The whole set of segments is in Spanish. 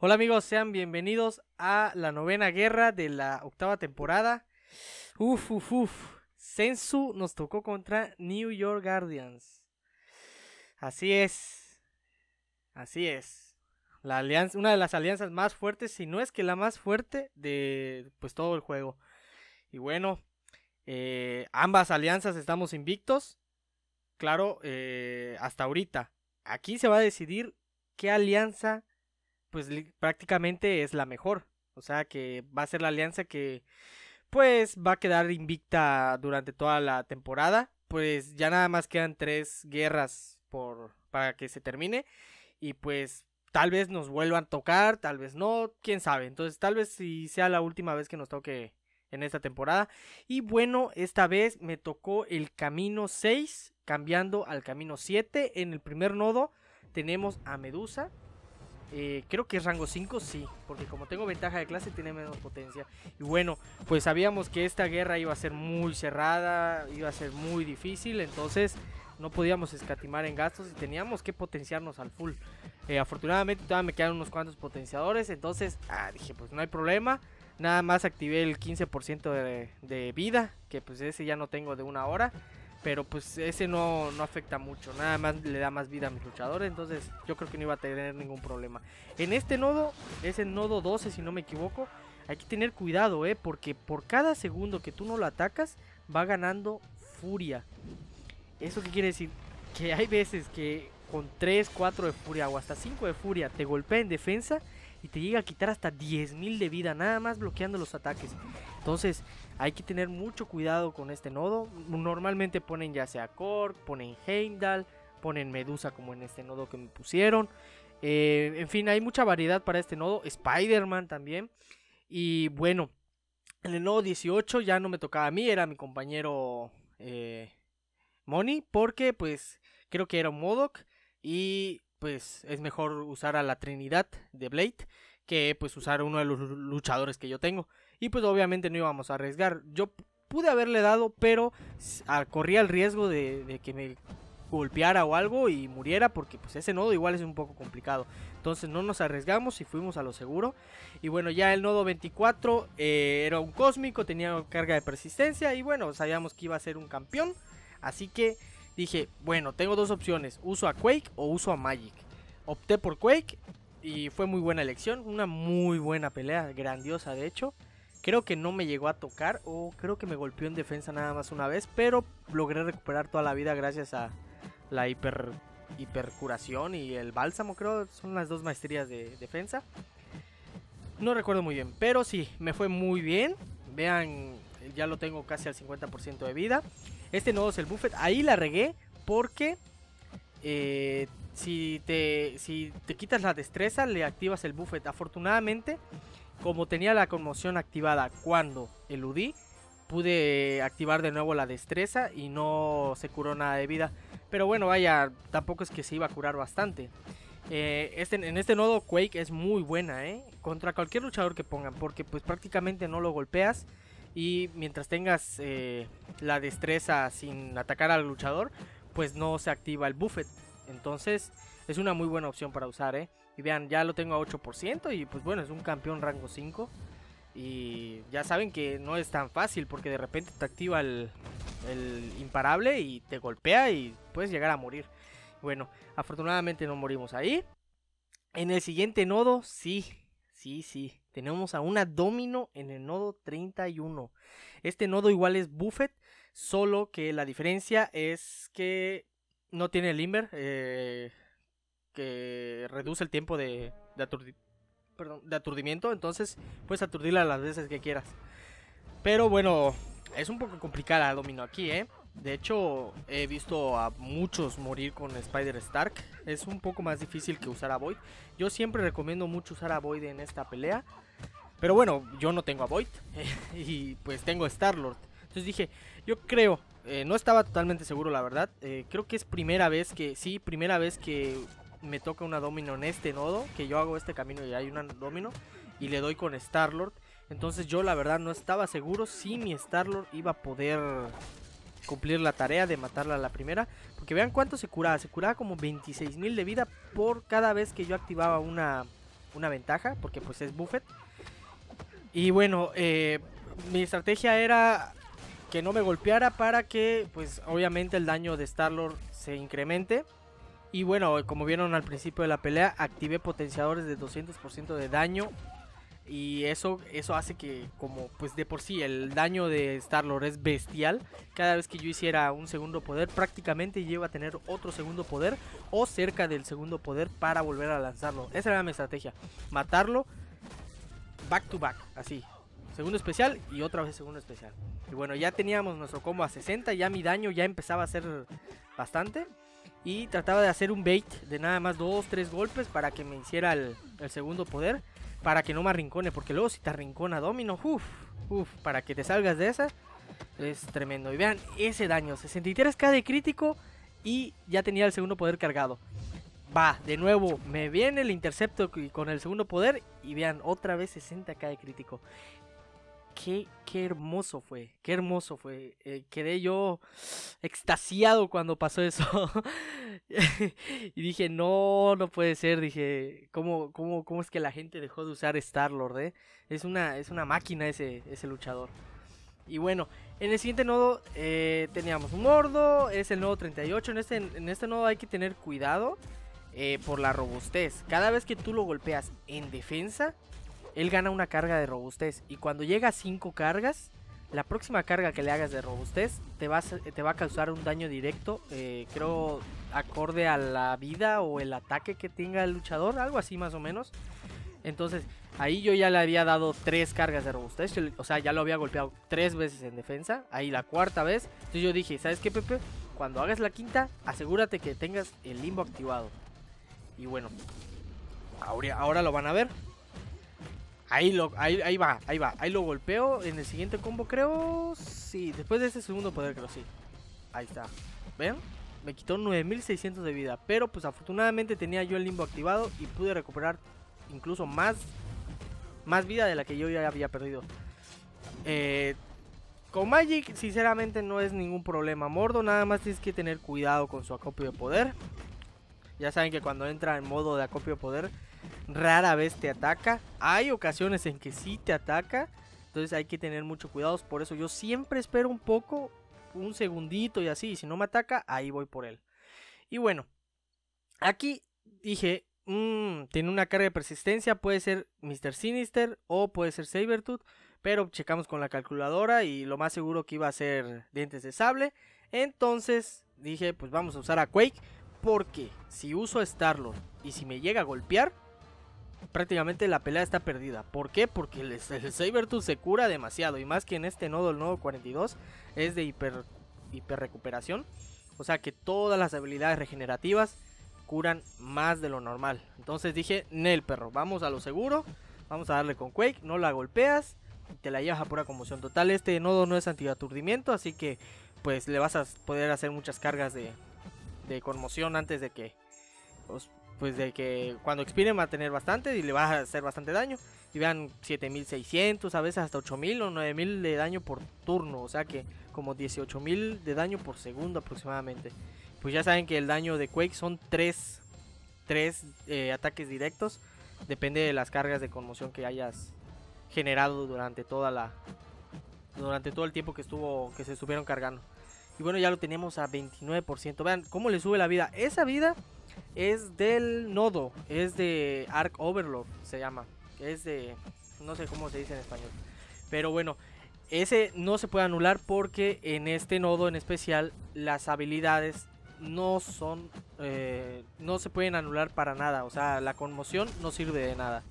Hola amigos, sean bienvenidos a la novena guerra de la octava temporada. Uf, uf, uf. Sensu nos tocó contra New York Guardians. Así es. Así es. La alianza, una de las alianzas más fuertes, si no es que la más fuerte de pues todo el juego. Y bueno, eh, ambas alianzas estamos invictos. Claro, eh, hasta ahorita. Aquí se va a decidir qué alianza pues prácticamente es la mejor. O sea que va a ser la alianza que pues va a quedar invicta durante toda la temporada. Pues ya nada más quedan tres guerras por, para que se termine. Y pues tal vez nos vuelvan a tocar, tal vez no, quién sabe. Entonces tal vez si sea la última vez que nos toque en esta temporada. Y bueno, esta vez me tocó el camino 6, cambiando al camino 7. En el primer nodo tenemos a Medusa, eh, creo que es rango 5, sí, porque como tengo ventaja de clase tiene menos potencia. Y bueno, pues sabíamos que esta guerra iba a ser muy cerrada, iba a ser muy difícil, entonces no podíamos escatimar en gastos y teníamos que potenciarnos al full. Eh, afortunadamente todavía me quedan unos cuantos potenciadores, entonces ah, dije pues no hay problema. Nada más activé el 15% de, de vida, que pues ese ya no tengo de una hora. Pero pues ese no, no afecta mucho. Nada más le da más vida a mis luchadores. Entonces yo creo que no iba a tener ningún problema. En este nodo, ese nodo 12 si no me equivoco. Hay que tener cuidado, ¿eh? Porque por cada segundo que tú no lo atacas, va ganando furia. ¿Eso qué quiere decir? Que hay veces que con 3, 4 de furia o hasta 5 de furia te golpea en defensa y te llega a quitar hasta 10.000 de vida, nada más bloqueando los ataques. Entonces, hay que tener mucho cuidado con este nodo. Normalmente ponen ya sea Korg, ponen Heimdall, ponen Medusa como en este nodo que me pusieron. Eh, en fin, hay mucha variedad para este nodo. Spider-Man también. Y bueno, en el nodo 18 ya no me tocaba a mí, era mi compañero Money. Eh, Moni, porque pues creo que era un Modoc. Y pues es mejor usar a la Trinidad de Blade que pues usar uno de los luchadores que yo tengo. Y pues obviamente no íbamos a arriesgar. Yo pude haberle dado, pero corría el riesgo de, que me golpeara o algo y muriera porque pues ese nodo igual es un poco complicado entonces no nos arriesgamos y fuimos a lo seguro y bueno ya el nodo 24 eh, era un cósmico tenía carga de persistencia y bueno sabíamos que iba a ser un campeón así que dije bueno tengo dos opciones uso a Quake o uso a Magic opté por Quake y fue muy buena elección una muy buena pelea grandiosa de hecho Creo que no me llegó a tocar o creo que me golpeó en defensa nada más una vez, pero logré recuperar toda la vida gracias a la hiper hipercuración y el bálsamo, creo, son las dos maestrías de defensa. No recuerdo muy bien, pero sí, me fue muy bien. Vean, ya lo tengo casi al 50% de vida. Este nodo es el buffet, ahí la regué porque eh, si, te, si te quitas la destreza le activas el buffet. Afortunadamente como tenía la conmoción activada cuando eludí, pude activar de nuevo la destreza y no se curó nada de vida. Pero bueno, vaya, tampoco es que se iba a curar bastante. Eh, este, en este nodo Quake es muy buena, ¿eh? Contra cualquier luchador que pongan, porque pues prácticamente no lo golpeas. Y mientras tengas eh, la destreza sin atacar al luchador, pues no se activa el buffet. Entonces, es una muy buena opción para usar, ¿eh? Y vean, ya lo tengo a 8% y pues bueno, es un campeón rango 5. Y ya saben que no es tan fácil porque de repente te activa el, el imparable y te golpea y puedes llegar a morir. Bueno, afortunadamente no morimos ahí. En el siguiente nodo, sí, sí, sí. Tenemos a una domino en el nodo 31. Este nodo igual es Buffet, solo que la diferencia es que no tiene Limber. Eh, que reduce el tiempo de, de, aturdimiento, entonces puedes aturdirla las veces que quieras. Pero bueno, es un poco complicada la domino aquí, ¿eh? De hecho, he visto a muchos morir con Spider Stark. Es un poco más difícil que usar a Void. Yo siempre recomiendo mucho usar a Void en esta pelea. Pero bueno, yo no tengo a Void. y pues tengo Star-Lord. Entonces dije, yo creo, eh, no estaba totalmente seguro la verdad. Eh, creo que es primera vez que, sí, primera vez que me toca una domino en este nodo, que yo hago este camino y hay una domino, y le doy con Starlord. Entonces yo la verdad no estaba seguro si mi Starlord iba a poder cumplir la tarea de matarla a la primera. Porque vean cuánto se curaba, se curaba como 26.000 de vida por cada vez que yo activaba una, una ventaja, porque pues es Buffet. Y bueno, eh, mi estrategia era que no me golpeara para que pues obviamente el daño de Starlord se incremente. Y bueno, como vieron al principio de la pelea, activé potenciadores de 200% de daño. Y eso, eso hace que, como pues de por sí, el daño de Star-Lord es bestial. Cada vez que yo hiciera un segundo poder, prácticamente llego a tener otro segundo poder o cerca del segundo poder para volver a lanzarlo. Esa era mi estrategia, matarlo back to back, así. Segundo especial y otra vez segundo especial. Y bueno, ya teníamos nuestro combo a 60, ya mi daño ya empezaba a ser bastante y trataba de hacer un bait de nada más dos, tres golpes para que me hiciera el, segundo poder, para que no me arrincone, porque luego si te arrincona Domino, uff, uff, para que te salgas de esa, es tremendo. Y vean ese daño, 63k de crítico y ya tenía el segundo poder cargado. Va, de nuevo, me viene el intercepto con el segundo poder y vean, otra vez 60k de crítico qué, hermoso fue, qué hermoso fue. Eh, quedé yo extasiado cuando pasó eso. y dije, no, no puede ser. Dije, ¿cómo, cómo, es que la gente dejó de usar Star-Lord? Eh? Es, una, es una máquina ese, ese luchador. Y bueno, en el siguiente nodo eh, teníamos un Mordo, es el nodo 38. En este, en este nodo hay que tener cuidado por la robustez. Cada vez que tú lo golpeas en defensa, él gana una carga de robustez. Y cuando llega a 5 cargas, la próxima carga que le hagas de robustez te va a, te va a causar un daño directo, eh, creo, acorde a la vida o el ataque que tenga el luchador, algo así más o menos. Entonces, ahí yo ya le había dado 3 cargas de robustez, o sea, ya lo había golpeado 3 veces en defensa, ahí la cuarta vez. Entonces yo dije, ¿sabes qué, Pepe? Cuando hagas la quinta, asegúrate que tengas el limbo activado. Y bueno, ahora lo van a ver. Ahí, lo, ahí, ahí, va, ahí va. Ahí lo golpeo. En el siguiente combo creo... Sí, después de ese segundo poder creo, sí. Ahí está. ¿Ven? Me quitó 9600 de vida. Pero pues afortunadamente tenía yo el limbo activado y pude recuperar incluso más, más vida de la que yo ya había perdido. Eh, con Magic sinceramente no es ningún problema. Mordo nada más tienes que tener cuidado con su acopio de poder. Ya saben que cuando entra en modo de acopio de poder rara vez te ataca. Hay ocasiones en que sí te ataca. Entonces hay que tener mucho cuidado. Por eso yo siempre espero un poco, un segundito y así. Y si no me ataca, ahí voy por él. Y bueno, aquí dije, mm, tiene una carga de persistencia. Puede ser Mr. Sinister o puede ser Sabertooth. Pero checamos con la calculadora y lo más seguro que iba a ser Dientes de Sable. Entonces dije, pues vamos a usar a Quake. Porque si uso Starlord y si me llega a golpear, prácticamente la pelea está perdida. ¿Por qué? Porque el, el se cura demasiado. Y más que en este nodo, el nodo 42 es de hiper, hiper recuperación. O sea que todas las habilidades regenerativas curan más de lo normal. Entonces dije, Nel perro, vamos a lo seguro. Vamos a darle con Quake, no la golpeas y te la llevas a pura conmoción. Total, este nodo no es antiaturdimiento, así que pues le vas a poder hacer muchas cargas de, de conmoción antes de que pues, pues de que cuando expire va a tener bastante y le va a hacer bastante daño. Y vean 7600, a veces hasta 8000 o 9000 de daño por turno, o sea que como 18000 de daño por segundo aproximadamente. Pues ya saben que el daño de Quake son 3, eh, ataques directos, depende de las cargas de conmoción que hayas generado durante toda la durante todo el tiempo que estuvo que se estuvieron cargando. Y bueno, ya lo tenemos a 29%. Vean cómo le sube la vida. Esa vida es del nodo, es de Arc Overlord, se llama. Es de... no sé cómo se dice en español. Pero bueno, ese no se puede anular porque en este nodo en especial las habilidades no son... Eh, no se pueden anular para nada. O sea, la conmoción no sirve de nada.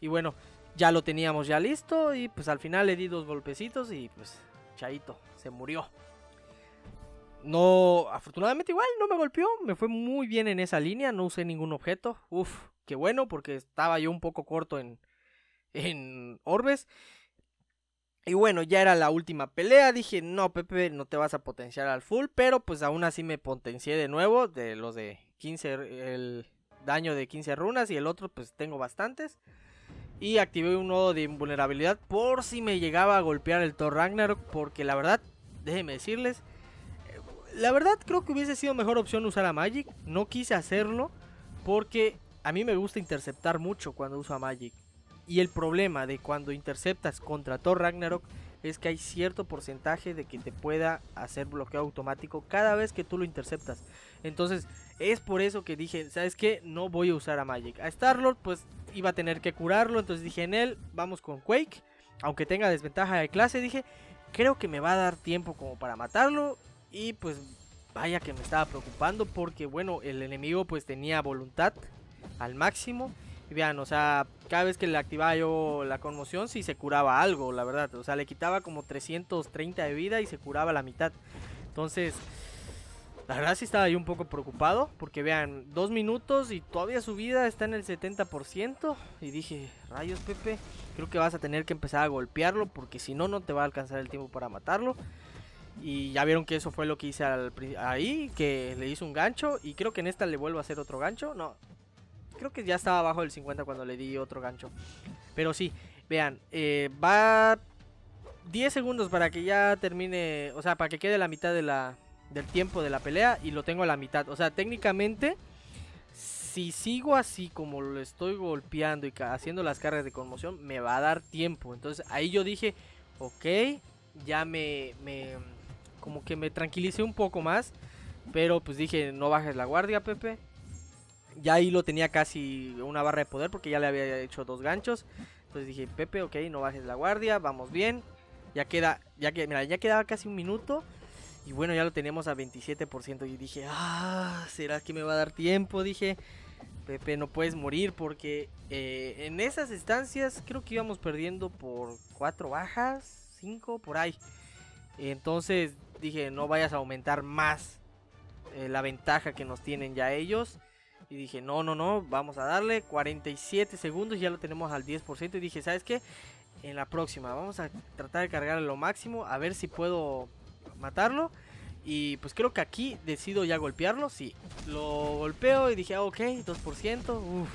Y bueno, ya lo teníamos ya listo y pues al final le di dos golpecitos y pues chaito, se murió. No, afortunadamente igual no me golpeó, me fue muy bien en esa línea, no usé ningún objeto. Uf, qué bueno, porque estaba yo un poco corto en, en orbes. Y bueno, ya era la última pelea, dije, no, Pepe, no te vas a potenciar al full, pero pues aún así me potencié de nuevo, de los de 15, el daño de 15 runas y el otro pues tengo bastantes. Y activé un nodo de invulnerabilidad por si me llegaba a golpear el Thor Ragnarok, porque la verdad, déjenme decirles, la verdad creo que hubiese sido mejor opción usar a Magic. No quise hacerlo porque a mí me gusta interceptar mucho cuando uso a Magic. Y el problema de cuando interceptas contra Thor Ragnarok es que hay cierto porcentaje de que te pueda hacer bloqueo automático cada vez que tú lo interceptas. Entonces, es por eso que dije, ¿sabes qué? No voy a usar a Magic. A Starlord, pues iba a tener que curarlo. Entonces dije, en él, vamos con Quake. Aunque tenga desventaja de clase, dije, creo que me va a dar tiempo como para matarlo. Y pues vaya que me estaba preocupando porque bueno, el enemigo pues tenía voluntad al máximo. Y vean, o sea, cada vez que le activaba yo la conmoción, si se curaba algo, la verdad. O sea, le quitaba como 330 de vida y se curaba la mitad. Entonces, la verdad sí estaba yo un poco preocupado. Porque vean, dos minutos y todavía su vida está en el 70%. Y dije, rayos Pepe, creo que vas a tener que empezar a golpearlo porque si no, no te va a alcanzar el tiempo para matarlo. Y ya vieron que eso fue lo que hice ahí, que le hice un gancho. Y creo que en esta le vuelvo a hacer otro gancho. No, creo que ya estaba abajo del 50 cuando le di otro gancho. Pero sí, vean, eh, va 10 segundos para que ya termine, o sea, para que quede la mitad de la, del tiempo de la pelea. Y lo tengo a la mitad. O sea, técnicamente, si sigo así como lo estoy golpeando y haciendo las cargas de conmoción, me va a dar tiempo. Entonces ahí yo dije, ok, ya me como que me tranquilicé un poco más. Pero pues dije, no bajes la guardia, Pepe. Ya ahí lo tenía casi una barra de poder porque ya le había hecho dos ganchos. Entonces dije, Pepe, ok, no bajes la guardia, vamos bien. Ya queda, ya que, mira, ya quedaba casi un minuto. Y bueno, ya lo tenemos a 27%. Y dije, ah, ¿será que me va a dar tiempo? Dije, Pepe, no puedes morir porque eh, en esas estancias creo que íbamos perdiendo por cuatro bajas, cinco, por ahí. Entonces dije, no vayas a aumentar más eh, la ventaja que nos tienen ya ellos. Y dije, no, no, no, vamos a darle 47 segundos, ya lo tenemos al 10%. Y dije, ¿sabes qué? En la próxima, vamos a tratar de cargarle lo máximo, a ver si puedo matarlo. Y pues creo que aquí decido ya golpearlo, sí. Lo golpeo y dije, ah, ok, 2%,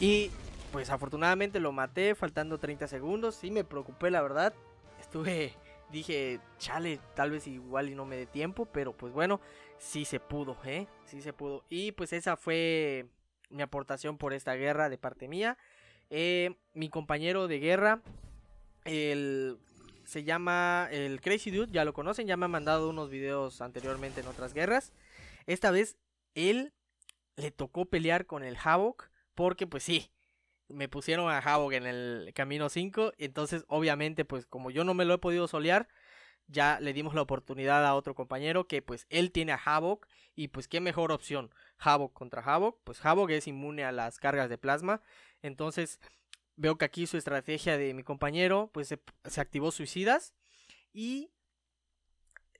Y pues afortunadamente lo maté faltando 30 segundos, sí me preocupé la verdad. Estuve dije, chale, tal vez igual y no me dé tiempo, pero pues bueno, sí se pudo, ¿eh? Sí se pudo. Y pues esa fue mi aportación por esta guerra de parte mía. Eh, mi compañero de guerra, el, se llama el Crazy Dude, ya lo conocen, ya me ha mandado unos videos anteriormente en otras guerras. Esta vez él le tocó pelear con el Havoc, porque pues sí, me pusieron a Havok en el camino 5. Entonces, obviamente, pues como yo no me lo he podido solear, ya le dimos la oportunidad a otro compañero que pues él tiene a Havok. Y pues qué mejor opción, Havok contra Havok. Pues Havok es inmune a las cargas de plasma. Entonces, veo que aquí su estrategia de mi compañero, pues se, activó suicidas. Y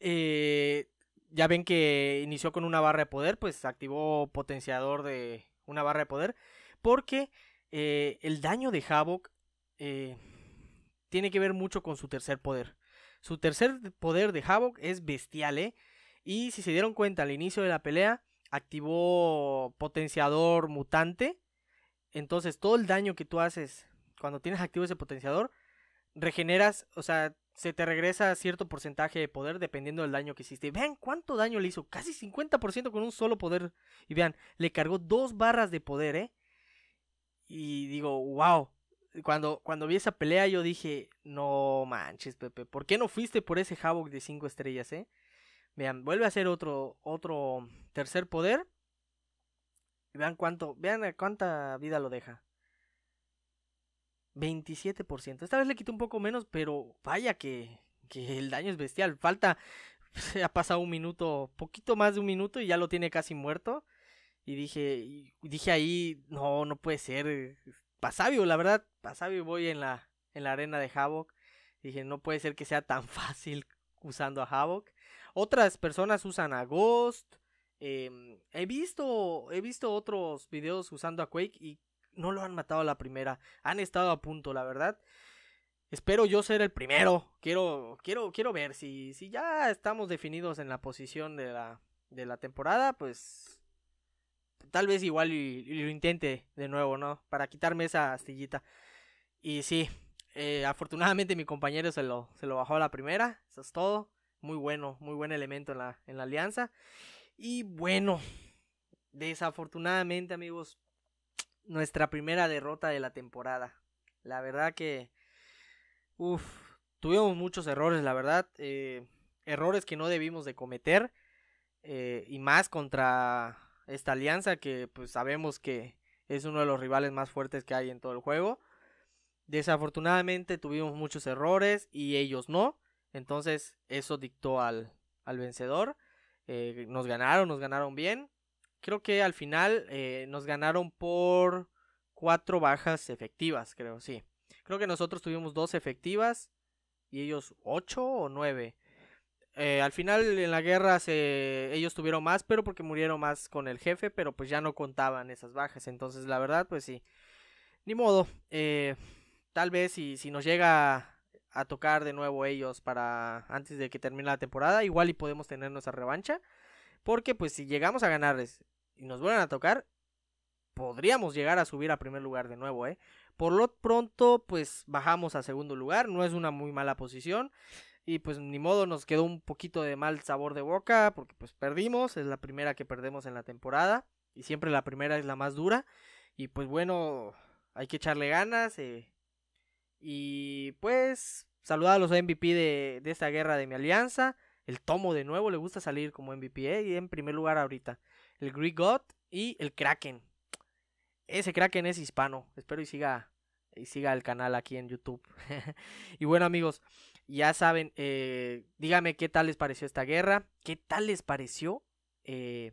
eh, ya ven que inició con una barra de poder, pues activó potenciador de una barra de poder. Porque eh, el daño de Havok eh, tiene que ver mucho con su tercer poder. Su tercer poder de Havok es bestial, ¿eh? Y si se dieron cuenta al inicio de la pelea, activó potenciador mutante. Entonces todo el daño que tú haces cuando tienes activo ese potenciador, regeneras, o sea, se te regresa cierto porcentaje de poder dependiendo del daño que hiciste. Vean cuánto daño le hizo, casi 50% con un solo poder. Y vean, le cargó dos barras de poder, ¿eh? Y digo, wow. Cuando, cuando vi esa pelea yo dije, no manches, Pepe, ¿por qué no fuiste por ese Havoc de 5 estrellas, eh? Vean, vuelve a hacer otro, otro tercer poder. vean cuánto, vean cuánta vida lo deja. 27%. Esta vez le quito un poco menos, pero vaya que, que el daño es bestial. Falta, se ha pasado un minuto, poquito más de un minuto y ya lo tiene casi muerto. Y dije, dije ahí, no, no puede ser. Pasabio, la verdad, Pasabio voy en la, en la arena de Havoc. Dije, no puede ser que sea tan fácil usando a Havoc. Otras personas usan a Ghost. Em, he visto, he visto otros videos usando a Quake y no lo han matado a la primera. Han estado a punto, la verdad. Espero yo ser el primero. Quiero, quiero, quiero ver si, si ya estamos definidos en la posición de la, de la temporada, pues tal vez igual lo intente de nuevo, ¿no? Para quitarme esa astillita. Y sí, eh, afortunadamente mi compañero se lo, se lo bajó a la primera, eso es todo. Muy bueno, muy buen elemento en la, alianza. Y bueno, desafortunadamente amigos, nuestra primera derrota de la temporada. La verdad que... Uf, tuvimos muchos errores, la verdad. Eh, errores que no debimos de cometer. Eh, y más contra esta alianza que pues sabemos que es uno de los rivales más fuertes que hay en todo el juego. Desafortunadamente tuvimos muchos errores y ellos no. Entonces eso dictó al, al vencedor. Eh, nos ganaron, nos ganaron bien. Creo que al final eh, nos ganaron por cuatro bajas efectivas, creo, sí. Creo que nosotros tuvimos dos efectivas y ellos ocho o nueve. Eh, al final en la guerra se, ellos tuvieron más, pero porque murieron más con el jefe, pero pues ya no contaban esas bajas. Entonces la verdad, pues sí, ni modo. Eh, tal vez si, nos llega a tocar de nuevo ellos para antes de que termine la temporada, igual y podemos tener nuestra revancha. Porque pues si llegamos a ganarles y nos vuelven a tocar, podríamos llegar a subir a primer lugar de nuevo, ¿eh? Por lo pronto, pues bajamos a segundo lugar, no es una muy mala posición. Y pues ni modo, nos quedó un poquito de mal sabor de boca porque pues perdimos, es la primera que perdemos en la temporada y siempre la primera es la más dura. Y pues bueno, hay que echarle ganas. Eh, y pues saludar a los MVP de, esta guerra de mi alianza. El Tomo de nuevo le gusta salir como MVP eh, y en primer lugar ahorita. El Greek God y el Kraken. Ese Kraken es hispano. Espero y siga, y siga el canal aquí en YouTube. y bueno amigos, ya saben, eh, díganme qué tal les pareció esta guerra, qué tal les pareció eh,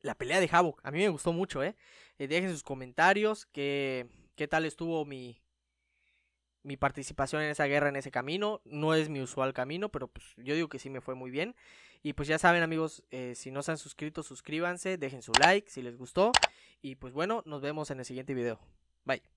la pelea de Havoc. A mí me gustó mucho, ¿eh? ¿eh? dejen sus comentarios, qué, qué tal estuvo mi, mi participación en esa guerra, en ese camino. No es mi usual camino, pero pues yo digo que sí me fue muy bien. Y pues ya saben amigos, si no se han suscrito, suscríbanse, dejen su like si les gustó. Y pues bueno, nos vemos en el siguiente video. Bye.